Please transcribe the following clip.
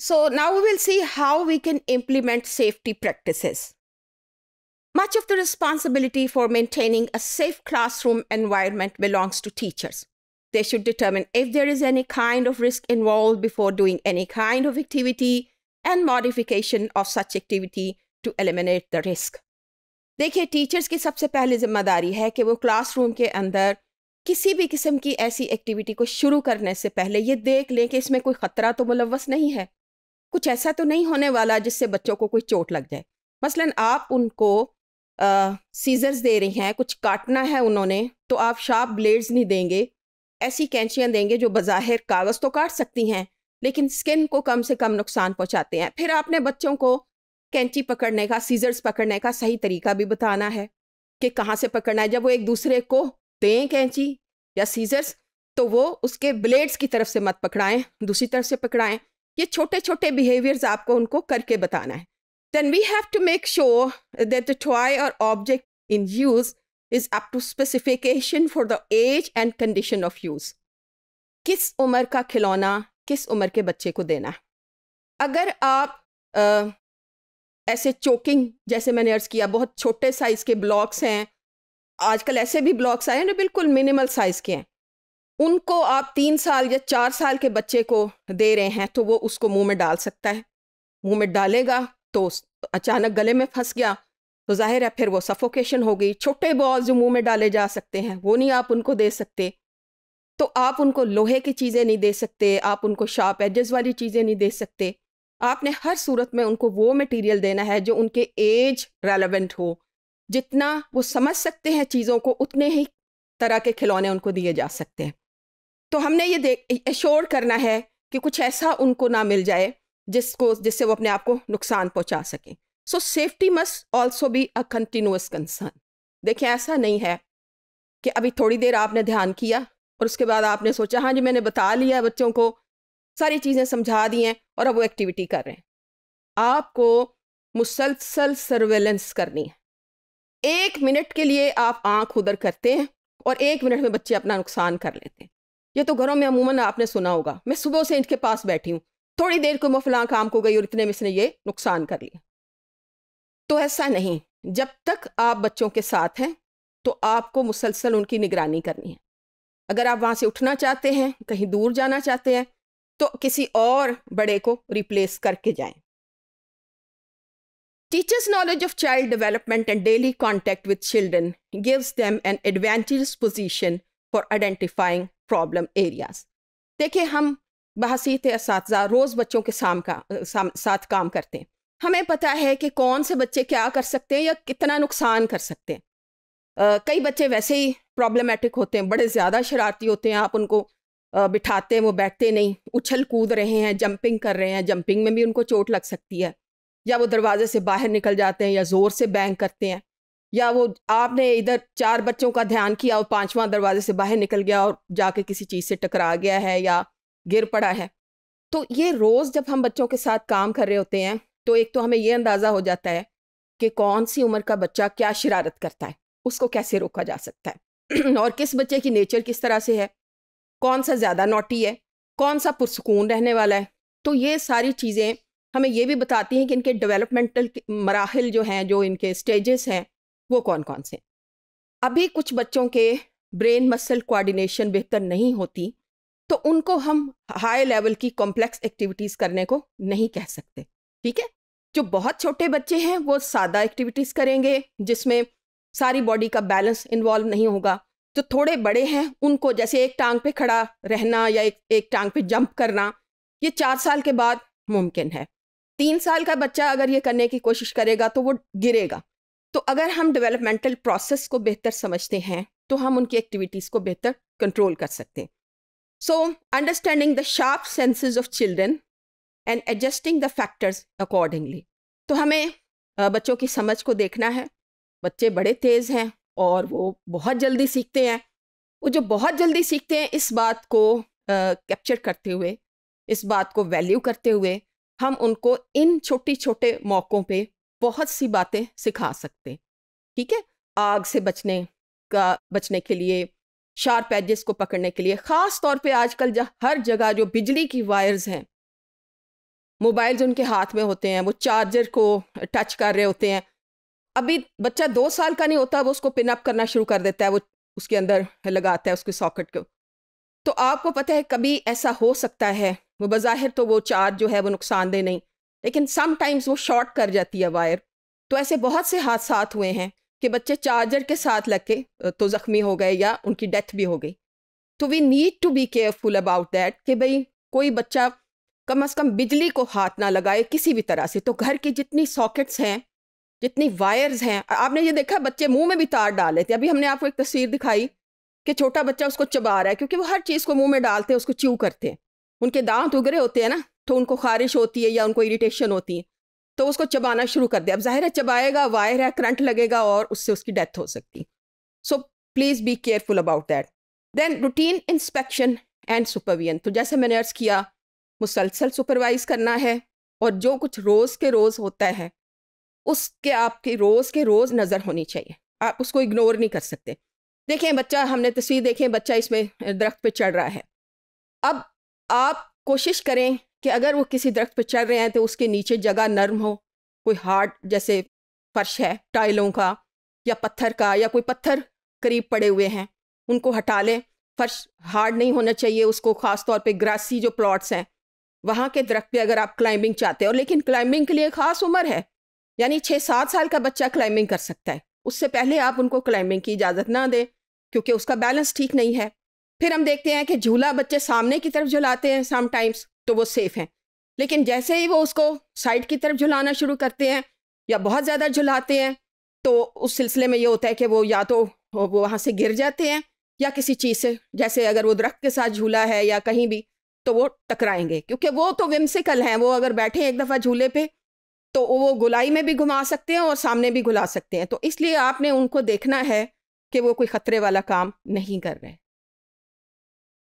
So now we will see how we can implement safety practices. Much of the responsibility for maintaining a safe classroom environment belongs to teachers. They should determine if there is any kind of risk involved before doing any kind of activity and modification of such activity to eliminate the risk. देखिए teachers की सबसे पहली जिम्मेदारी है कि वो classroom के अंदर किसी भी किस्म की ऐसी एक्टिविटी को शुरू करने से पहले ये देख लें कि इसमें कोई ख़तरा तो मुलवस नहीं है कुछ ऐसा तो नहीं होने वाला जिससे बच्चों को कोई चोट लग जाए मसलन आप उनको सीज़र्स दे रही हैं कुछ काटना है उन्होंने तो आप शार्प ब्लेड्स नहीं देंगे ऐसी कैंचियाँ देंगे जो बाहिर कागज़ तो काट सकती हैं लेकिन स्किन को कम से कम नुकसान पहुँचाते हैं फिर आपने बच्चों को कैंची पकड़ने का सीज़र्स पकड़ने का सही तरीका भी बताना है कि कहाँ से पकड़ना है जब वो एक दूसरे को दें कैंची या सीज़र्स तो वो उसके ब्लेड्स की तरफ से मत पकड़ाएं दूसरी तरफ से पकड़ाएं ये छोटे छोटे बिहेवियर्स आपको उनको करके बताना है then we have to make sure that the toy और object in use is up to specification for the age and condition of use किस उम्र का खिलौना किस उम्र के बच्चे को देना है अगर आप आ, ऐसे चोकिंग जैसे मैंने अर्ज किया बहुत छोटे साइज़ के ब्लॉक्स हैं आजकल ऐसे भी ब्लॉक्स आए हैं जो बिल्कुल मिनिमल साइज़ के हैं उनको आप तीन साल या चार साल के बच्चे को दे रहे हैं तो वो उसको मुंह में डाल सकता है मुंह में डालेगा तो अचानक गले में फंस गया तो जाहिर है फिर वो सफोकेशन हो गई छोटे बॉल जो मुंह में डाले जा सकते हैं वो नहीं आप उनको दे सकते तो आप उनको लोहे की चीज़ें नहीं दे सकते आप उनको शार्प एजेस वाली चीज़ें नहीं दे सकते आपने हर सूरत में उनको वो मटेरियल देना है जो उनके एज रेलेवेंट हो जितना वो समझ सकते हैं चीज़ों को उतने ही तरह के खिलौने उनको दिए जा सकते हैं तो हमने ये देख एश्योर करना है कि कुछ ऐसा उनको ना मिल जाए जिसको जिससे वो अपने आप को नुकसान पहुंचा सकें so safety must also be a continuous concern देखिए ऐसा नहीं है कि अभी थोड़ी देर आपने ध्यान किया और उसके बाद आपने सोचा हाँ जी मैंने बता लिया बच्चों को सारी चीज़ें समझा दी हैं और अब वो एक्टिविटी कर रहे हैं आपको मुसलसल सर्वेलेंस करनी है एक मिनट के लिए आप आंख उधर करते हैं और एक मिनट में बच्चे अपना नुकसान कर लेते हैं ये तो घरों में अमूमन आपने सुना होगा मैं सुबह से इनके पास बैठी हूँ थोड़ी देर को मैं काम को गई और इतने में इसने ये नुकसान कर लिया तो ऐसा नहीं जब तक आप बच्चों के साथ हैं तो आपको मुसलसल उनकी निगरानी करनी है अगर आप वहाँ से उठना चाहते हैं कहीं दूर जाना चाहते हैं तो किसी और बड़े को रिप्लेस करके जाएं। Teachers knowledge of child development and daily contact with children gives them an advantageous position for identifying problem areas देखिए हम बहसीत इस रोज़ बच्चों के साम का साम, साथ काम करते हैं हमें पता है कि कौन से बच्चे क्या कर सकते हैं या कितना नुकसान कर सकते हैं आ, कई बच्चे वैसे ही प्रॉब्लमेटिक होते हैं बड़े ज़्यादा शरारती होते हैं आप उनको बिठाते हैं वो बैठते नहीं उछल कूद रहे हैं जंपिंग कर रहे हैं जंपिंग में भी उनको चोट लग सकती है या वो दरवाजे से बाहर निकल जाते हैं या ज़ोर से बैंग करते हैं या वो आपने इधर चार बच्चों का ध्यान किया और पांचवा दरवाजे से बाहर निकल गया और जाके किसी चीज़ से टकरा गया है या गिर पड़ा है तो ये रोज़ जब हम बच्चों के साथ काम कर रहे होते हैं तो एक तो हमें ये अंदाज़ा हो जाता है कि कौन सी उम्र का बच्चा क्या शरारत करता है उसको कैसे रोका जा सकता है और किस बच्चे की नेचर किस तरह से है कौन सा ज़्यादा नोटी है कौन सा पुरसकून रहने वाला है तो ये सारी चीज़ें हमें ये भी बताती हैं कि इनके डेवलपमेंटल मराहल जो हैं जो इनके स्टेजेस हैं वो कौन कौन से अभी कुछ बच्चों के ब्रेन मसल कोऑर्डिनेशन बेहतर नहीं होती तो उनको हम हाई लेवल की कॉम्प्लेक्स एक्टिविटीज़ करने को नहीं कह सकते ठीक है जो बहुत छोटे बच्चे हैं वो सादा एक्टिविटीज़ करेंगे जिसमें सारी बॉडी का बैलेंस इन्वॉल्व नहीं होगा जो तो थोड़े बड़े हैं उनको जैसे एक टांग पे खड़ा रहना या एक एक टांग पे जंप करना ये चार साल के बाद मुमकिन है तीन साल का बच्चा अगर ये करने की कोशिश करेगा तो वो गिरेगा तो अगर हम डेवलपमेंटल प्रोसेस को बेहतर समझते हैं तो हम उनकी एक्टिविटीज़ को बेहतर कंट्रोल कर सकते हैं so understanding the sharp senses of children and adjusting the factors accordingly तो हमें बच्चों की समझ को देखना है बच्चे बड़े तेज़ हैं और वो बहुत जल्दी सीखते हैं वो जो बहुत जल्दी सीखते हैं इस बात को कैप्चर करते हुए इस बात को वैल्यू करते हुए हम उनको इन छोटी छोटे मौक़ों पे बहुत सी बातें सिखा सकते ठीक है आग से बचने का बचने के लिए शार्प एजेस को पकड़ने के लिए ख़ास तौर पे आजकल हर जगह जो बिजली की वायर्स हैं मोबाइल्स उनके हाथ में होते हैं वो चार्जर को टच कर रहे होते हैं अभी बच्चा दो साल का नहीं होता वो उसको पिनअप करना शुरू कर देता है वो उसके अंदर लगाता है उसके सॉकेट को तो आपको पता है कभी ऐसा हो सकता है वो बज़ाहिर तो वो चार्ज जो है वो नुकसानदेह नहीं लेकिन समटाइम्स वो शॉर्ट कर जाती है वायर तो ऐसे बहुत से हादसा हुए हैं कि बच्चे चार्जर के साथ लग के तो ज़ख्मी हो गए या उनकी डेथ भी हो गई तो we need to be careful about that कि भाई कोई बच्चा कम अज़ कम बिजली को हाथ ना लगाए किसी भी तरह से तो घर की जितनी सॉकेट्स हैं जितनी वायर्स हैं आपने ये देखा बच्चे मुंह में भी तार डाल लेते अभी हमने आपको एक तस्वीर दिखाई कि छोटा बच्चा उसको चबा रहा है क्योंकि वो हर चीज़ को मुंह में डालते हैं उसको च्यू करते हैं उनके दांत उगरे होते हैं ना तो उनको खारिश होती है या उनको इरीटेशन होती है तो उसको चबाना शुरू कर दे अब जाहिर है चबाएगा वायर है करंट लगेगा और उससे उसकी डेथ हो सकती so please be careful about that then routine inspection and supervision तो जैसे मैंने अर्ज़ किया मुसलसल सुपरवाइज करना है और जो कुछ रोज़ के रोज़ होता है उसके आपकी रोज़ के रोज़ नज़र होनी चाहिए आप उसको इग्नोर नहीं कर सकते देखें बच्चा हमने तस्वीर देखें बच्चा इसमें दरख्त पे चढ़ रहा है अब आप कोशिश करें कि अगर वो किसी दरख्त पर चढ़ रहे हैं तो उसके नीचे जगह नरम हो कोई हार्ड जैसे फर्श है टाइलों का या पत्थर का या कोई पत्थर करीब पड़े हुए हैं उनको हटा लें फर्श हार्ड नहीं होना चाहिए उसको ख़ास तौर पे ग्रासी जो प्लॉट्स हैं वहाँ के दरख्त पे अगर आप क्लाइंबिंग चाहते हो लेकिन क्लाइंबिंग के लिए ख़ास उम्र है यानी छः सात साल का बच्चा क्लाइंबिंग कर सकता है उससे पहले आप उनको क्लाइंबिंग की इजाज़त ना दें क्योंकि उसका बैलेंस ठीक नहीं है फिर हम देखते हैं कि झूला बच्चे सामने की तरफ झुलाते हैं समटाइम्स तो वो सेफ़ हैं लेकिन जैसे ही वो उसको साइड की तरफ झुलाना शुरू करते हैं या बहुत ज़्यादा झुलाते हैं तो उस सिलसिले में ये होता है कि वो या तो वो वहाँ से गिर जाते हैं या किसी चीज़ से जैसे अगर वो दरख्त के साथ झूला है या कहीं भी तो वो टकराएंगे क्योंकि वो तो विमसिकल हैं वो अगर बैठे एक दफ़ा झूले पे तो वो गुलाई में भी घुमा सकते हैं और सामने भी घुला सकते हैं तो इसलिए आपने उनको देखना है कि वो कोई ख़तरे वाला काम नहीं कर रहे